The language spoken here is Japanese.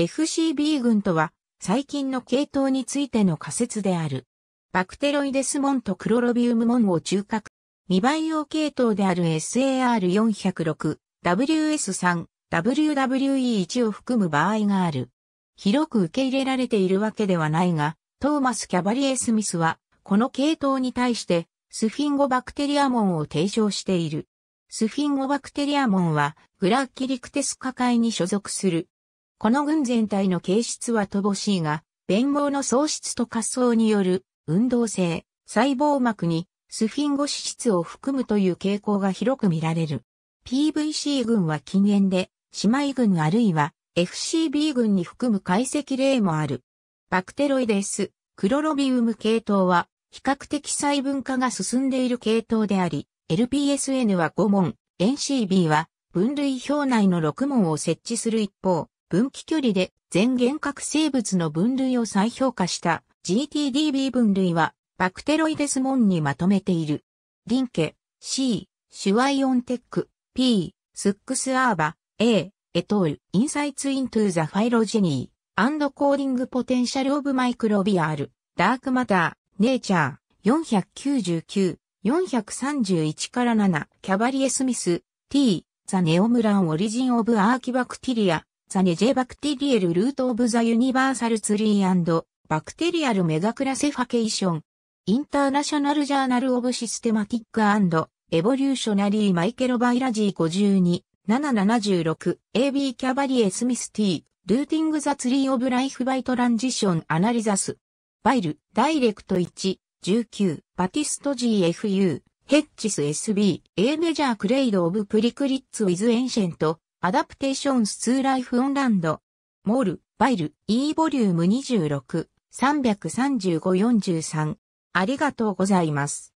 FCB 群とは、細菌の系統についての仮説である。バクテロイデス門とクロロビウム門を中核。未培養系統である SAR406、WS3、WWE1 を含む場合がある。広く受け入れられているわけではないが、トーマス・キャバリエ・スミスは、この系統に対して、スフィンゴバクテリア門を提唱している。スフィンゴバクテリア門は、グラッキリクテス科会に所属するこの軍全体の形質は乏しいが、弁合の喪失と滑走による運動性、細胞膜にスフィンゴ脂質を含むという傾向が広く見られる。PVC 群は禁煙で、姉妹群あるいは FCB 群に含む解析例もある。バクテロイデス、クロロビウム系統は、比較的細分化が進んでいる系統であり、LPSN は5問、NCB は分類表内の6問を設置する一方、分岐距離で全原核生物の分類を再評価した GTDB 分類はバクテロイデスモンにまとめている。リンケ、C、シュワイオンテック、P、スックスアーバ、A、エトール、インサイツイントゥーザファイロジェニー、アンドコーディングポテンシャルオブマイクロビアール、ダークマター、ネイチャー、499-431から7、キャバリエスミス、T、ザネオムランオリジンオブアーキバクティリア、ザネジェバクテリエルルートオブザユニバーサルツリーバクテリアルメガクラセファケーション。インターナショナルジャーナルオブシステマティックエボリューショナリーマイケロバイラジー52。776 AB キャバリエスミス T ルーティングザツリーオブライフバイトランジションアナリザスバイルダイレクト1 19バティスト GFU ヘッチス SB A メジャークレイドオブプリクリッツウィズエンシェントアダプテーションスツーライフオンランド、モール、バイル、E ボリューム26、335-43。ありがとうございます。